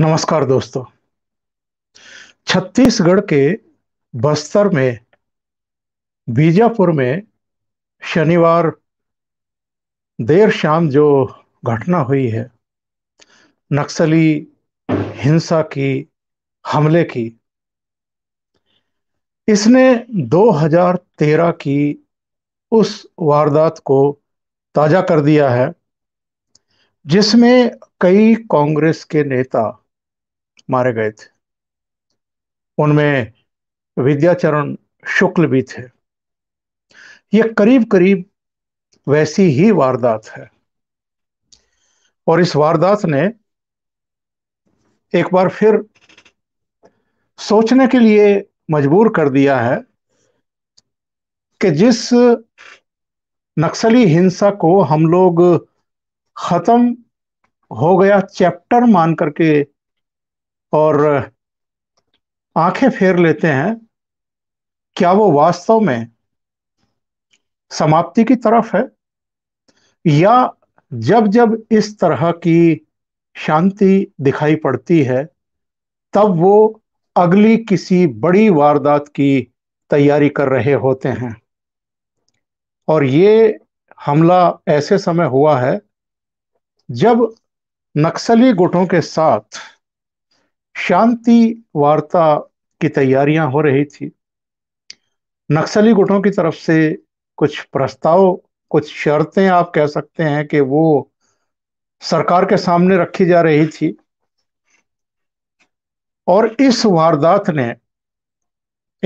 नमस्कार दोस्तों छत्तीसगढ़ के बस्तर में बीजापुर में शनिवार देर शाम जो घटना हुई है नक्सली हिंसा की हमले की इसने 2013 की उस वारदात को ताजा कर दिया है जिसमें कई कांग्रेस के नेता मारे गए थे उनमें विद्याचरण शुक्ल भी थे यह करीब करीब वैसी ही वारदात है और इस वारदात ने एक बार फिर सोचने के लिए मजबूर कर दिया है कि जिस नक्सली हिंसा को हम लोग ख़त्म हो गया चैप्टर मान करके और आंखें फेर लेते हैं क्या वो वास्तव में समाप्ति की तरफ है या जब जब इस तरह की शांति दिखाई पड़ती है तब वो अगली किसी बड़ी वारदात की तैयारी कर रहे होते हैं और ये हमला ऐसे समय हुआ है जब नक्सली गुटों के साथ शांति वार्ता की तैयारियां हो रही थी नक्सली गुटों की तरफ से कुछ प्रस्ताव कुछ शर्तें आप कह सकते हैं कि वो सरकार के सामने रखी जा रही थी और इस वारदात ने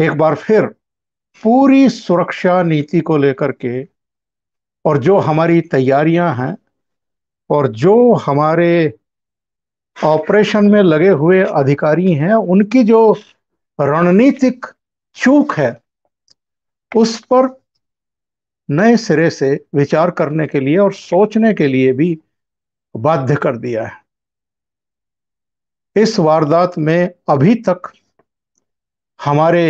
एक बार फिर पूरी सुरक्षा नीति को लेकर के और जो हमारी तैयारियां हैं और जो हमारे ऑपरेशन में लगे हुए अधिकारी हैं उनकी जो रणनीतिक चूक है उस पर नए सिरे से विचार करने के लिए और सोचने के लिए भी बाध्य कर दिया है इस वारदात में अभी तक हमारे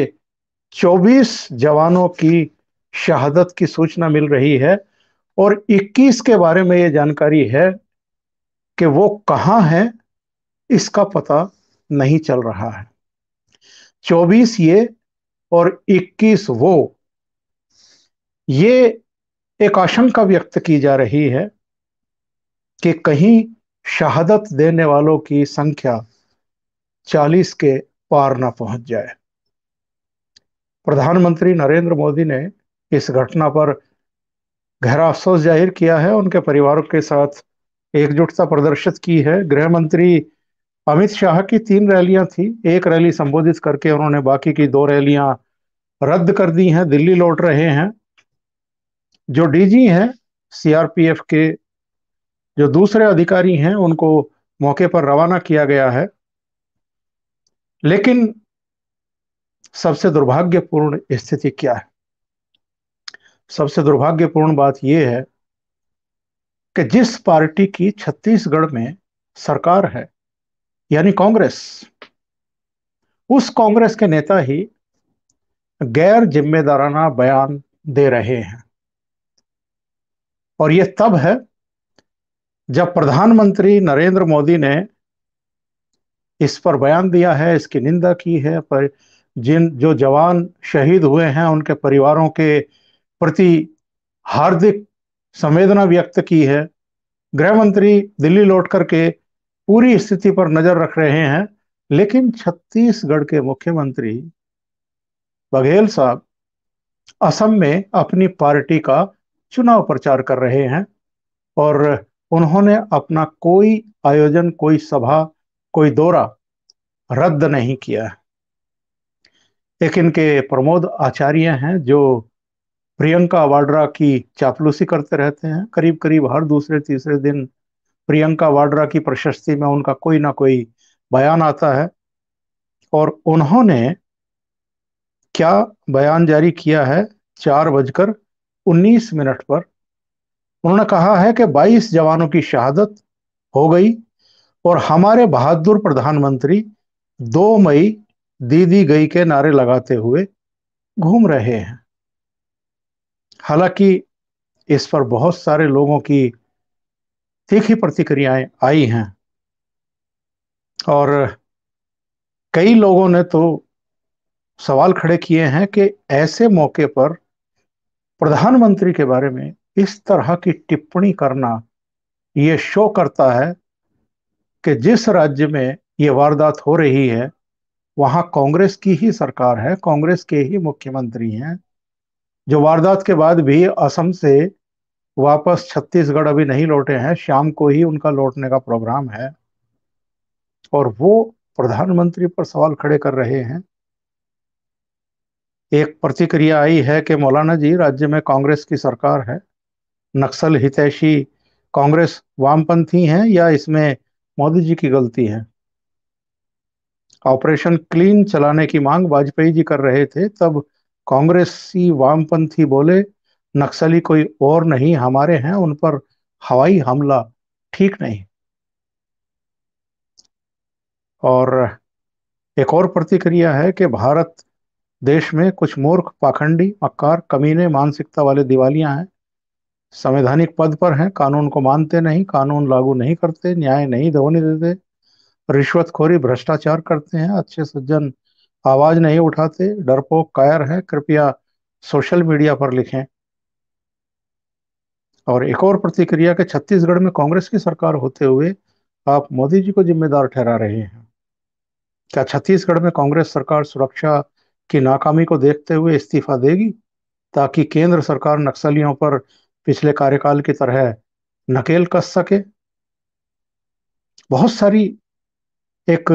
24 जवानों की शहादत की सूचना मिल रही है और 21 के बारे में ये जानकारी है कि वो कहाँ हैं इसका पता नहीं चल रहा है चौबीस ये और इक्कीस वो ये एक आशंका व्यक्त की जा रही है कि कहीं शहादत देने वालों की संख्या चालीस के पार ना पहुंच जाए प्रधानमंत्री नरेंद्र मोदी ने इस घटना पर गहरा अफसोस जाहिर किया है उनके परिवारों के साथ एकजुटता प्रदर्शित की है गृह मंत्री अमित शाह की तीन रैलियां थी एक रैली संबोधित करके उन्होंने बाकी की दो रैलियां रद्द कर दी हैं दिल्ली लौट रहे हैं जो डीजी हैं सीआरपीएफ के जो दूसरे अधिकारी हैं उनको मौके पर रवाना किया गया है लेकिन सबसे दुर्भाग्यपूर्ण स्थिति क्या है सबसे दुर्भाग्यपूर्ण बात यह है कि जिस पार्टी की छत्तीसगढ़ में सरकार है यानी कांग्रेस उस कांग्रेस के नेता ही गैर जिम्मेदाराना बयान दे रहे हैं और यह तब है जब प्रधानमंत्री नरेंद्र मोदी ने इस पर बयान दिया है इसकी निंदा की है पर जिन जो जवान शहीद हुए हैं उनके परिवारों के प्रति हार्दिक संवेदना व्यक्त की है गृह मंत्री दिल्ली लौट करके पूरी स्थिति पर नजर रख रहे हैं लेकिन छत्तीसगढ़ के मुख्यमंत्री बघेल साहब असम में अपनी पार्टी का चुनाव प्रचार कर रहे हैं और उन्होंने अपना कोई आयोजन कोई सभा कोई दौरा रद्द नहीं किया है एक इनके प्रमोद आचार्य हैं जो प्रियंका वाड्रा की चापलूसी करते रहते हैं करीब करीब हर दूसरे तीसरे दिन प्रियंका वाड्रा की प्रशस्ति में उनका कोई ना कोई बयान आता है और उन्होंने क्या बयान जारी किया है चार बजकर उन्नीस मिनट पर उन्होंने कहा है कि 22 जवानों की शहादत हो गई और हमारे बहादुर प्रधानमंत्री 2 मई दीदी गई के नारे लगाते हुए घूम रहे हैं हालांकि इस पर बहुत सारे लोगों की तीखी प्रतिक्रियाएं आई हैं और कई लोगों ने तो सवाल खड़े किए हैं कि ऐसे मौके पर प्रधानमंत्री के बारे में इस तरह की टिप्पणी करना ये शो करता है कि जिस राज्य में ये वारदात हो रही है वहां कांग्रेस की ही सरकार है कांग्रेस के ही मुख्यमंत्री हैं जो वारदात के बाद भी असम से वापस छत्तीसगढ़ अभी नहीं लौटे हैं शाम को ही उनका लौटने का प्रोग्राम है और वो प्रधानमंत्री पर सवाल खड़े कर रहे हैं एक प्रतिक्रिया आई है कि मौलाना जी राज्य में कांग्रेस की सरकार है नक्सल हितैषी कांग्रेस वामपंथी हैं या इसमें मोदी जी की गलती है ऑपरेशन क्लीन चलाने की मांग वाजपेयी जी कर रहे थे तब कांग्रेसी वामपंथी बोले नक्सली कोई और नहीं हमारे हैं उन पर हवाई हमला ठीक नहीं और एक और प्रतिक्रिया है कि भारत देश में कुछ मूर्ख पाखंडी मक्कार कमीने मानसिकता वाले दिवालियां हैं संवैधानिक पद पर हैं कानून को मानते नहीं कानून लागू नहीं करते न्याय नहीं धोने देते रिश्वतखोरी भ्रष्टाचार करते हैं अच्छे सज्जन आवाज नहीं उठाते डरपोक कायर है कृपया सोशल मीडिया पर लिखें और एक और प्रतिक्रिया के छत्तीसगढ़ में कांग्रेस की सरकार होते हुए आप मोदी जी को जिम्मेदार ठहरा रहे हैं क्या छत्तीसगढ़ में कांग्रेस सरकार सुरक्षा की नाकामी को देखते हुए इस्तीफा देगी ताकि केंद्र सरकार नक्सलियों पर पिछले कार्यकाल की तरह नकेल कस सके बहुत सारी एक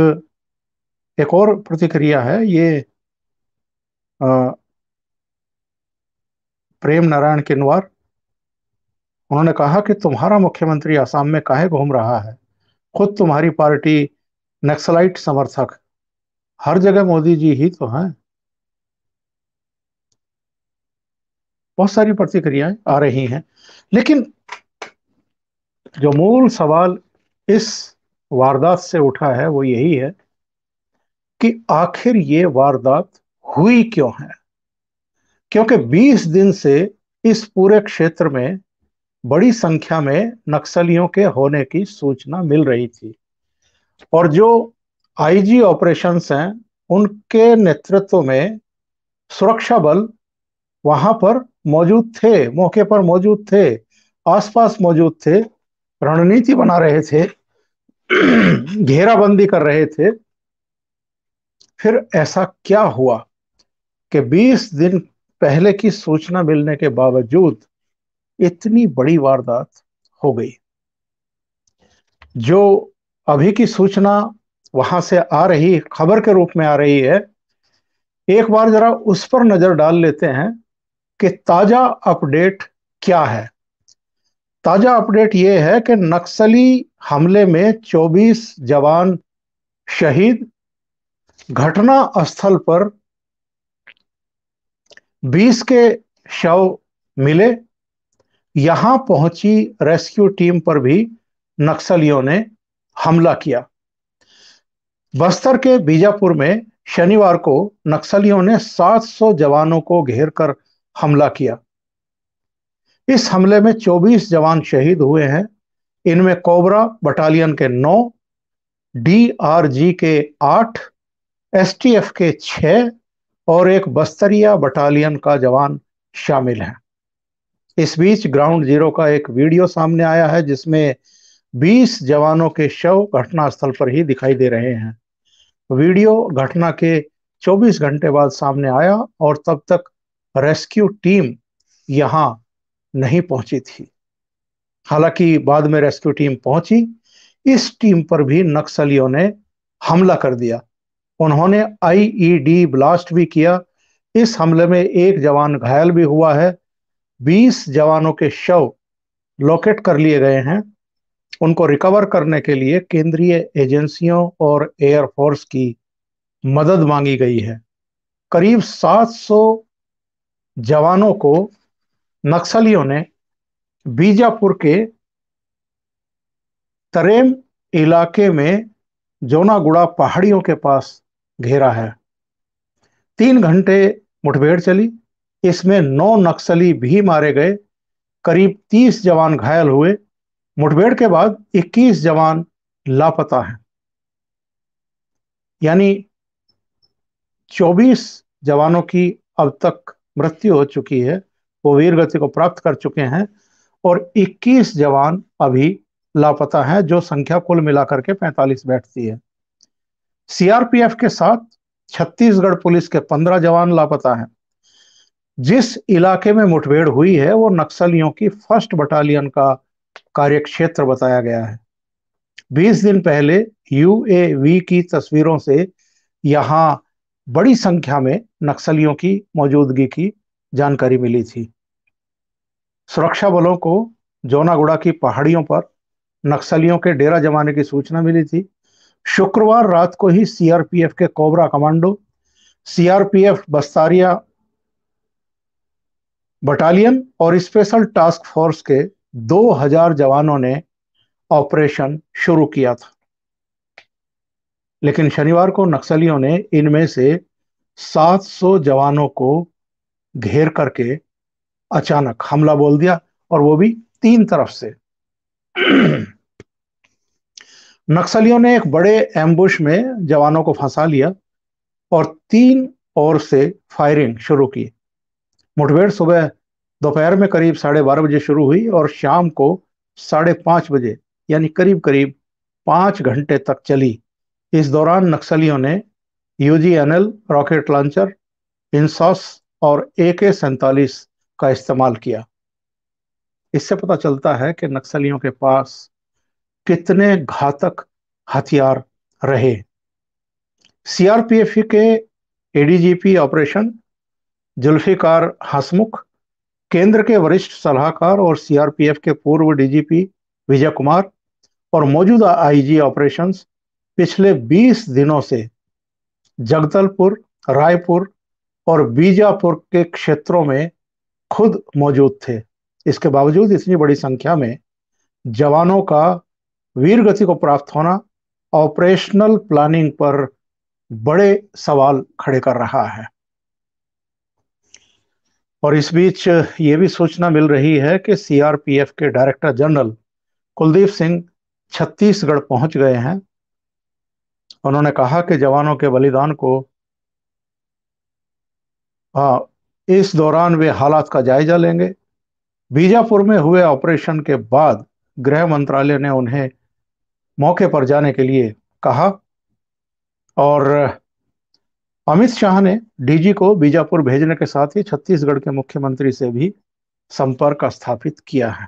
एक और प्रतिक्रिया है ये आ, प्रेम नारायण किनवार उन्होंने कहा कि तुम्हारा मुख्यमंत्री असम में काहे घूम रहा है खुद तुम्हारी पार्टी नक्सलाइट समर्थक हर जगह मोदी जी ही तो हैं बहुत सारी प्रतिक्रियाएं आ रही हैं लेकिन जो मूल सवाल इस वारदात से उठा है वो यही है कि आखिर ये वारदात हुई क्यों है क्योंकि 20 दिन से इस पूरे क्षेत्र में बड़ी संख्या में नक्सलियों के होने की सूचना मिल रही थी और जो आईजी ऑपरेशंस हैं उनके नेतृत्व में सुरक्षा बल वहां पर मौजूद थे मौके पर मौजूद थे आसपास मौजूद थे रणनीति बना रहे थे घेराबंदी कर रहे थे फिर ऐसा क्या हुआ कि 20 दिन पहले की सूचना मिलने के बावजूद इतनी बड़ी वारदात हो गई जो अभी की सूचना वहां से आ रही खबर के रूप में आ रही है एक बार जरा उस पर नजर डाल लेते हैं कि ताजा अपडेट क्या है ताजा अपडेट ये है कि नक्सली हमले में 24 जवान शहीद घटना स्थल पर 20 के शव मिले यहां पहुंची रेस्क्यू टीम पर भी नक्सलियों ने हमला किया बस्तर के बीजापुर में शनिवार को नक्सलियों ने 700 जवानों को घेर कर हमला किया इस हमले में 24 जवान शहीद हुए हैं इनमें कोबरा बटालियन के 9, डीआरजी के 8, एसटीएफ के 6 और एक बस्तरिया बटालियन का जवान शामिल हैं इस बीच ग्राउंड जीरो का एक वीडियो सामने आया है जिसमें 20 जवानों के शव घटनास्थल पर ही दिखाई दे रहे हैं वीडियो घटना के 24 घंटे बाद सामने आया और तब तक रेस्क्यू टीम यहां नहीं पहुंची थी हालांकि बाद में रेस्क्यू टीम पहुंची इस टीम पर भी नक्सलियों ने हमला कर दिया उन्होंने आईईडी ब्लास्ट भी किया इस हमले में एक जवान घायल भी हुआ है 20 जवानों के शव लोकेट कर लिए गए हैं उनको रिकवर करने के लिए केंद्रीय एजेंसियों और एयरफोर्स की मदद मांगी गई है करीब 700 जवानों को नक्सलियों ने बीजापुर के तरेम इलाके में जोनागुड़ा पहाड़ियों के पास घेरा है तीन घंटे मुठभेड़ चली इसमें नौ नक्सली भी मारे गए करीब 30 जवान घायल हुए मुठभेड़ के बाद 21 जवान लापता हैं यानी 24 जवानों की अब तक मृत्यु हो चुकी है वो वीर गति को प्राप्त कर चुके हैं और 21 जवान अभी लापता हैं जो संख्या कुल मिलाकर के 45 बैठती है सीआरपीएफ के साथ छत्तीसगढ़ पुलिस के 15 जवान लापता हैं जिस इलाके में मुठभेड़ हुई है वो नक्सलियों की फर्स्ट बटालियन का कार्यक्षेत्र बताया गया है 20 दिन पहले यूएवी की तस्वीरों से यहां बड़ी संख्या में नक्सलियों की मौजूदगी की जानकारी मिली थी सुरक्षा बलों को जोनागुड़ा की पहाड़ियों पर नक्सलियों के डेरा जमाने की सूचना मिली थी शुक्रवार रात को ही सीआरपीएफ के cobra commando CRPF Bastariya battalion और स्पेशल टास्क फोर्स के 2000 जवानों ने ऑपरेशन शुरू किया था लेकिन शनिवार को नक्सलियों ने इनमें से 700 जवानों को घेर करके अचानक हमला बोल दिया और वो भी तीन तरफ से नक्सलियों ने एक बड़े एम्बुश में जवानों को फंसा लिया और तीन ओर से फायरिंग शुरू की मुठभेड़ सुबह दोपहर में करीब साढ़े बारह बजे शुरू हुई और शाम को साढ़े पांच बजे यानी करीब करीब पांच घंटे तक चली इस दौरान नक्सलियों ने यूजी रॉकेट लॉन्चर इंसॉस और ए के सैतालीस का इस्तेमाल किया इससे पता चलता है कि नक्सलियों के पास कितने घातक हथियार रहे सीआरपीएफ के एडीजीपी ऑपरेशन जुल्फिकार हसमुख केंद्र के वरिष्ठ सलाहकार और सीआरपीएफ के पूर्व डीजीपी विजय कुमार और मौजूदा आईजी ऑपरेशंस पिछले 20 दिनों से जगदलपुर रायपुर और बीजापुर के क्षेत्रों में खुद मौजूद थे इसके बावजूद इतनी बड़ी संख्या में जवानों का वीर गति को प्राप्त होना ऑपरेशनल प्लानिंग पर बड़े सवाल खड़े कर रहा है और इस बीच ये भी सूचना मिल रही है कि सीआरपीएफ के डायरेक्टर जनरल कुलदीप सिंह छत्तीसगढ़ पहुंच गए हैं उन्होंने कहा कि जवानों के बलिदान को आ, इस दौरान वे हालात का जायजा लेंगे बीजापुर में हुए ऑपरेशन के बाद गृह मंत्रालय ने उन्हें मौके पर जाने के लिए कहा और अमित शाह ने डीजी को बीजापुर भेजने के साथ ही छत्तीसगढ़ के मुख्यमंत्री से भी संपर्क स्थापित किया है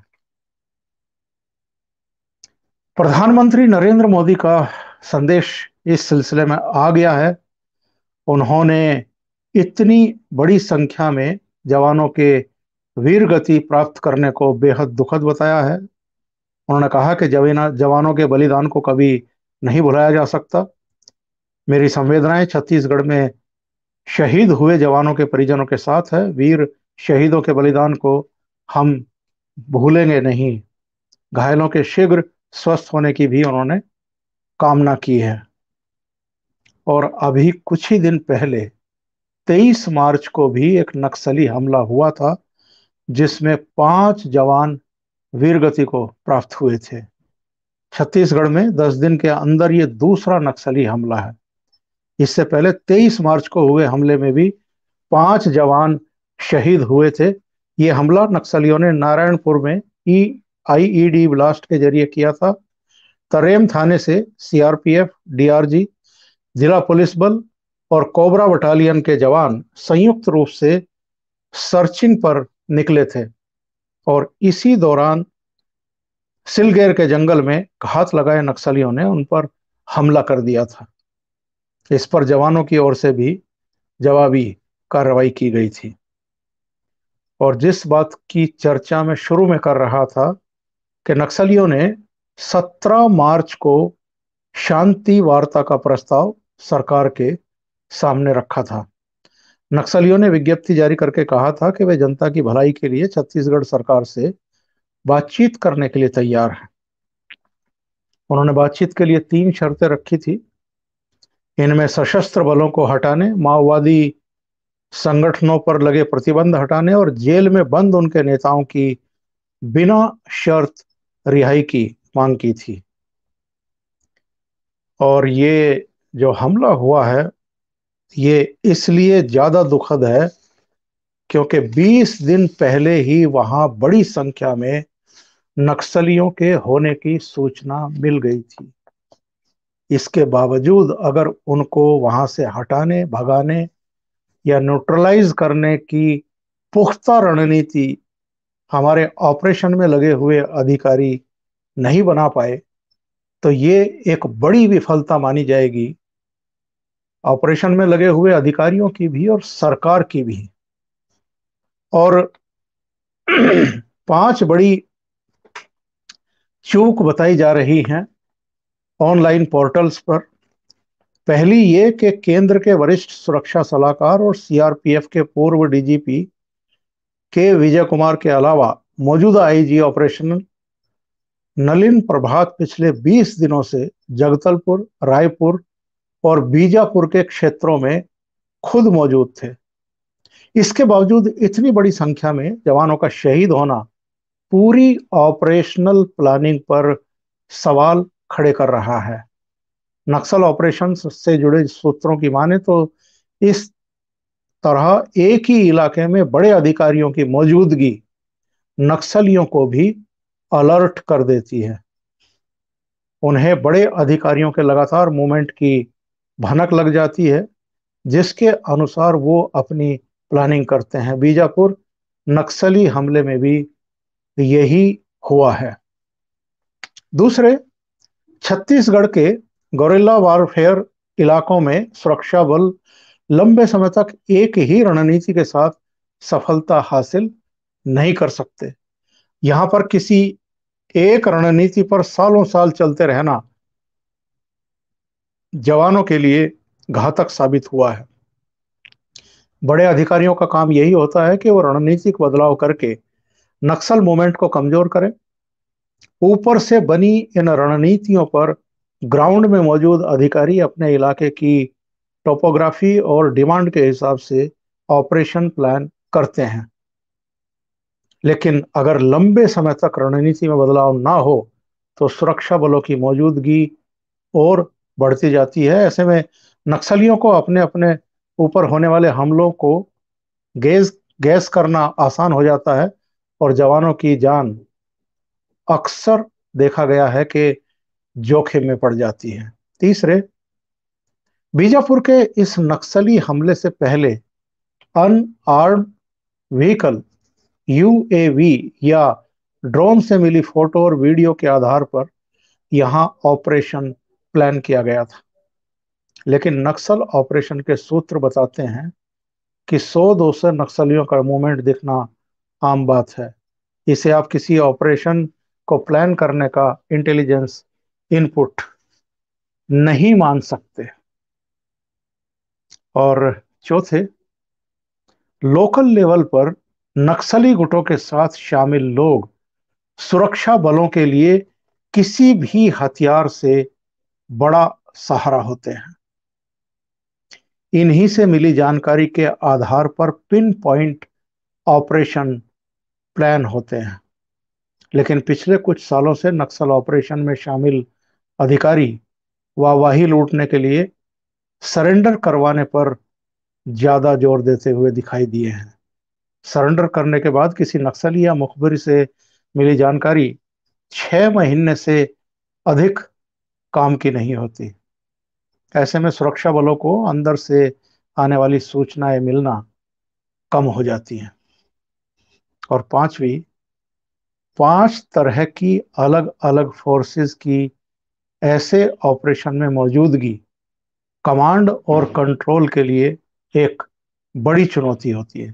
प्रधानमंत्री नरेंद्र मोदी का संदेश इस सिलसिले में आ गया है उन्होंने इतनी बड़ी संख्या में जवानों के वीर गति प्राप्त करने को बेहद दुखद बताया है उन्होंने कहा कि जवीना जवानों के बलिदान को कभी नहीं भुलाया जा सकता मेरी संवेदनाएं छत्तीसगढ़ में शहीद हुए जवानों के परिजनों के साथ है वीर शहीदों के बलिदान को हम भूलेंगे नहीं घायलों के शीघ्र स्वस्थ होने की भी उन्होंने कामना की है और अभी कुछ ही दिन पहले 23 मार्च को भी एक नक्सली हमला हुआ था जिसमें पांच जवान वीरगति को प्राप्त हुए थे छत्तीसगढ़ में 10 दिन के अंदर ये दूसरा नक्सली हमला है इससे पहले 23 मार्च को हुए हमले में भी पांच जवान शहीद हुए थे ये हमला नक्सलियों ने नारायणपुर में ई e आईईडी e ब्लास्ट के जरिए किया था तरेम थाने से सीआरपीएफ डीआरजी जिला पुलिस बल और कोबरा बटालियन के जवान संयुक्त रूप से सर्चिंग पर निकले थे और इसी दौरान सिलगेर के जंगल में घात लगाए नक्सलियों ने उन पर हमला कर दिया था इस पर जवानों की ओर से भी जवाबी कार्रवाई की गई थी और जिस बात की चर्चा में शुरू में कर रहा था कि नक्सलियों ने 17 मार्च को शांति वार्ता का प्रस्ताव सरकार के सामने रखा था नक्सलियों ने विज्ञप्ति जारी करके कहा था कि वे जनता की भलाई के लिए छत्तीसगढ़ सरकार से बातचीत करने के लिए तैयार हैं उन्होंने बातचीत के लिए तीन शर्तें रखी थी इनमें सशस्त्र बलों को हटाने माओवादी संगठनों पर लगे प्रतिबंध हटाने और जेल में बंद उनके नेताओं की बिना शर्त रिहाई की मांग की थी और ये जो हमला हुआ है ये इसलिए ज़्यादा दुखद है क्योंकि 20 दिन पहले ही वहां बड़ी संख्या में नक्सलियों के होने की सूचना मिल गई थी इसके बावजूद अगर उनको वहां से हटाने भगाने या न्यूट्रलाइज करने की पुख्ता रणनीति हमारे ऑपरेशन में लगे हुए अधिकारी नहीं बना पाए तो ये एक बड़ी विफलता मानी जाएगी ऑपरेशन में लगे हुए अधिकारियों की भी और सरकार की भी और पांच बड़ी चूक बताई जा रही हैं ऑनलाइन पोर्टल्स पर पहली ये कि केंद्र के वरिष्ठ सुरक्षा सलाहकार और सीआरपीएफ के पूर्व डीजीपी के विजय कुमार के अलावा मौजूदा आईजी ऑपरेशन नलिन प्रभात पिछले 20 दिनों से जगदलपुर रायपुर और बीजापुर के क्षेत्रों में खुद मौजूद थे इसके बावजूद इतनी बड़ी संख्या में जवानों का शहीद होना पूरी ऑपरेशनल प्लानिंग पर सवाल खड़े कर रहा है नक्सल ऑपरेशन से जुड़े सूत्रों की माने तो इस तरह एक ही इलाके में बड़े अधिकारियों की मौजूदगी नक्सलियों को भी अलर्ट कर देती है उन्हें बड़े अधिकारियों के लगातार मूवमेंट की भनक लग जाती है जिसके अनुसार वो अपनी प्लानिंग करते हैं बीजापुर नक्सली हमले में भी यही हुआ है दूसरे छत्तीसगढ़ के गोरेला वारफेयर इलाकों में सुरक्षा बल लंबे समय तक एक ही रणनीति के साथ सफलता हासिल नहीं कर सकते यहां पर किसी एक रणनीति पर सालों साल चलते रहना जवानों के लिए घातक साबित हुआ है बड़े अधिकारियों का काम यही होता है कि वो रणनीतिक बदलाव करके नक्सल मूवमेंट को कमजोर करें ऊपर से बनी इन रणनीतियों पर ग्राउंड में मौजूद अधिकारी अपने इलाके की टोपोग्राफी और डिमांड के हिसाब से ऑपरेशन प्लान करते हैं लेकिन अगर लंबे समय तक रणनीति में बदलाव ना हो तो सुरक्षा बलों की मौजूदगी और बढ़ती जाती है ऐसे में नक्सलियों को अपने अपने ऊपर होने वाले हमलों को गैस गैस करना आसान हो जाता है और जवानों की जान अक्सर देखा गया है कि जोखिम में पड़ जाती है तीसरे बीजापुर के इस नक्सली हमले से पहले अनआर्म्ड व्हीकल यूएवी या ड्रोन से मिली फोटो और वीडियो के आधार पर यहां ऑपरेशन प्लान किया गया था लेकिन नक्सल ऑपरेशन के सूत्र बताते हैं कि 100-200 नक्सलियों का मूवमेंट दिखना आम बात है इसे आप किसी ऑपरेशन को प्लान करने का इंटेलिजेंस इनपुट नहीं मान सकते और चौथे लोकल लेवल पर नक्सली गुटों के साथ शामिल लोग सुरक्षा बलों के लिए किसी भी हथियार से बड़ा सहारा होते हैं इन्हीं से मिली जानकारी के आधार पर पिन पॉइंट ऑपरेशन प्लान होते हैं लेकिन पिछले कुछ सालों से नक्सल ऑपरेशन में शामिल अधिकारी वाहवाही लूटने के लिए सरेंडर करवाने पर ज़्यादा जोर देते हुए दिखाई दिए हैं सरेंडर करने के बाद किसी नक्सली या मुखबिर से मिली जानकारी छ महीने से अधिक काम की नहीं होती ऐसे में सुरक्षा बलों को अंदर से आने वाली सूचनाएं मिलना कम हो जाती हैं और पांचवी पांच तरह की अलग अलग फोर्सेस की ऐसे ऑपरेशन में मौजूदगी कमांड और कंट्रोल के लिए एक बड़ी चुनौती होती है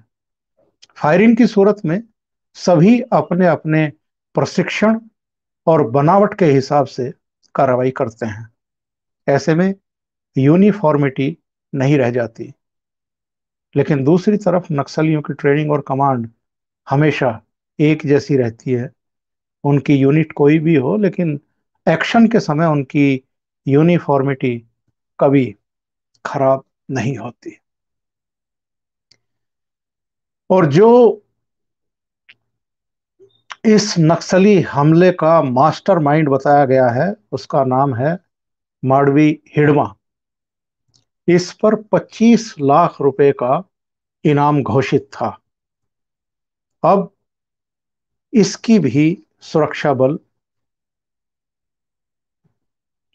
फायरिंग की सूरत में सभी अपने अपने प्रशिक्षण और बनावट के हिसाब से कार्रवाई करते हैं ऐसे में यूनिफॉर्मिटी नहीं रह जाती लेकिन दूसरी तरफ नक्सलियों की ट्रेनिंग और कमांड हमेशा एक जैसी रहती है उनकी यूनिट कोई भी हो लेकिन एक्शन के समय उनकी यूनिफॉर्मिटी कभी खराब नहीं होती और जो इस नक्सली हमले का मास्टरमाइंड बताया गया है उसका नाम है माडवी हिडमा इस पर 25 लाख रुपए का इनाम घोषित था अब इसकी भी सुरक्षा बल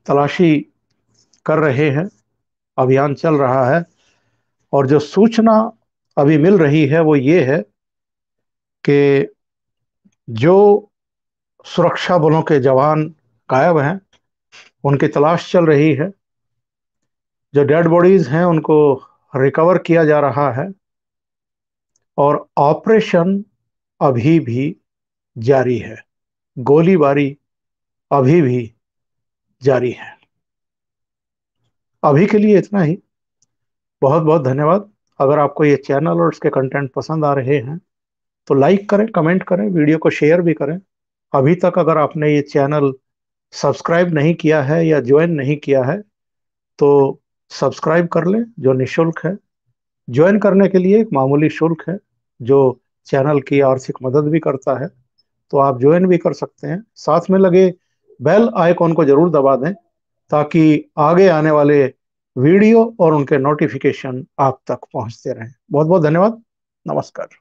तलाशी कर रहे हैं अभियान चल रहा है और जो सूचना अभी मिल रही है वो ये है कि जो सुरक्षा बलों के जवान गायब हैं उनकी तलाश चल रही है जो डेड बॉडीज हैं उनको रिकवर किया जा रहा है और ऑपरेशन अभी भी जारी है गोलीबारी अभी भी जारी है अभी के लिए इतना ही बहुत बहुत धन्यवाद अगर आपको ये चैनल और इसके कंटेंट पसंद आ रहे हैं तो लाइक करें कमेंट करें वीडियो को शेयर भी करें अभी तक अगर आपने ये चैनल सब्सक्राइब नहीं किया है या ज्वाइन नहीं किया है तो सब्सक्राइब कर लें जो निशुल्क है ज्वाइन करने के लिए एक मामूली शुल्क है जो चैनल की आर्थिक मदद भी करता है तो आप ज्वाइन भी कर सकते हैं साथ में लगे बेल आइकॉन को जरूर दबा दें ताकि आगे आने वाले वीडियो और उनके नोटिफिकेशन आप तक पहुंचते रहें बहुत बहुत धन्यवाद नमस्कार